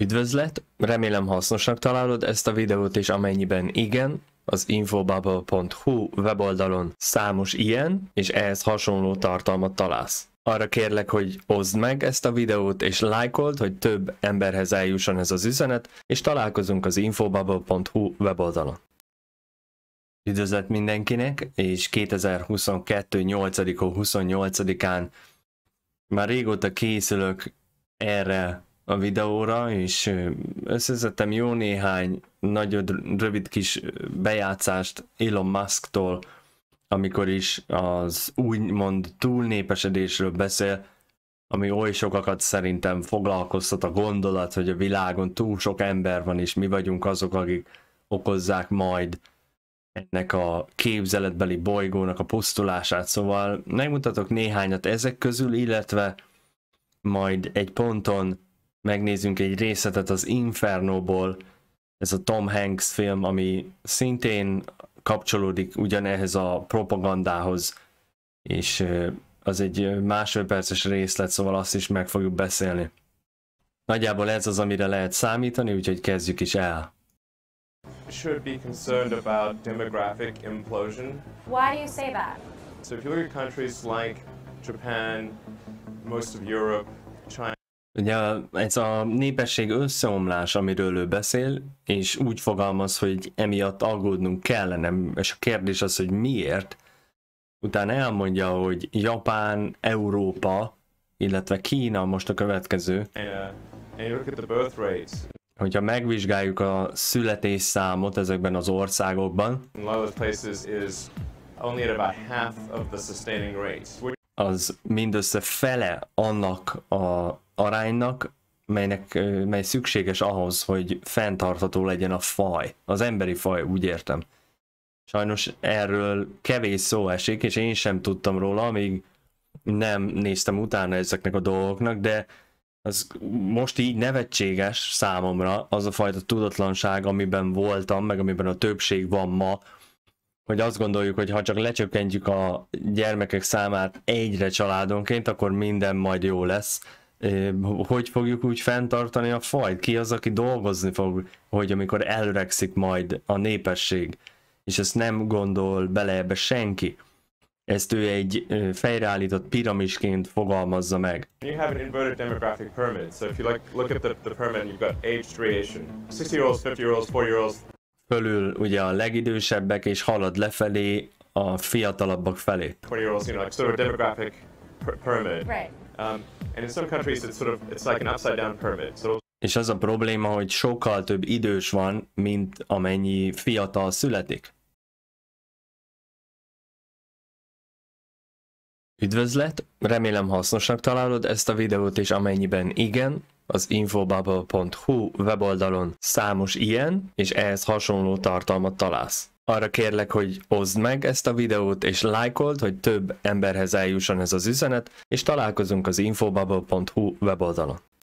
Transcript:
Üdvözlet, remélem hasznosnak találod ezt a videót, és amennyiben igen, az infobubble.hu weboldalon számos ilyen és ehhez hasonló tartalmat találsz. Arra kérlek, hogy oszd meg ezt a videót és lájkold, hogy több emberhez eljusson ez az üzenet, és találkozunk az infobubble.hu weboldalon. Üdvözlet mindenkinek, és 2022. 8. 28-án már régóta készülök erre a videóra, és összezettem jó néhány nagy rövid kis bejátszást Elon Musk-tól, amikor is az úgymond túlnépesedésről beszél, ami oly sokakat szerintem foglalkoztat a gondolat, hogy a világon túl sok ember van, és mi vagyunk azok, akik okozzák majd ennek a képzeletbeli bolygónak a pusztulását. Szóval megmutatok néhányat ezek közül, illetve majd egy ponton megnézünk egy részletet az Inferno-ból, ez a Tom Hanks film, ami szintén kapcsolódik ugyanehhez a propagandához, és az egy másodperces részlet, szóval azt is meg fogjuk beszélni. Nagyjából ez az, amire lehet számítani, úgyhogy kezdjük is el. Should be concerned about demographic implosion. Why do you say that? So if you look at countries like Japan, most of Europe, China, Ugye ez a népesség összeomlás, amiről ő beszél, és úgy fogalmaz, hogy emiatt aggódnunk kellene, és a kérdés az, hogy miért. Utána elmondja, hogy Japán, Európa, illetve Kína most a következő. Hogyha megvizsgáljuk a születésszámot ezekben az országokban, az mindössze fele annak a aránynak, melynek, mely szükséges ahhoz, hogy fenntartható legyen a faj. Az emberi faj, úgy értem. Sajnos erről kevés szó esik, és én sem tudtam róla, amíg nem néztem utána ezeknek a dolgoknak, de az most így nevetséges számomra az a fajta tudatlanság, amiben voltam, meg amiben a többség van ma, hogy azt gondoljuk, hogy ha csak lecsökkentjük a gyermekek számát egyre családonként, akkor minden majd jó lesz hogy fogjuk úgy fenntartani a fajt? Ki az, aki dolgozni fog, hogy amikor elöregszik majd a népesség, és ezt nem gondol bele ebbe senki. Ezt ő egy fejreállított piramisként fogalmazza meg. You have an inverted demographic pyramid, so if you like, look at the, the pyramid, you've got age creation. 60-year-olds, 50-year-olds, 40-year-olds. Fölül ugye a legidősebbek, és halad lefelé a fiatalabbak felé. 20-year-olds, you know, like sort of demographic pyramid. Right. Um, és az a probléma, hogy sokkal több idős van, mint amennyi fiatal születik. Üdvözlet, remélem hasznosnak találod ezt a videót, és amennyiben igen, az infobubble.hu weboldalon számos ilyen és ehhez hasonló tartalmat találsz arra kérlek, hogy oszd meg ezt a videót, és lájkold, hogy több emberhez eljusson ez az üzenet, és találkozunk az infobubble.hu weboldalon.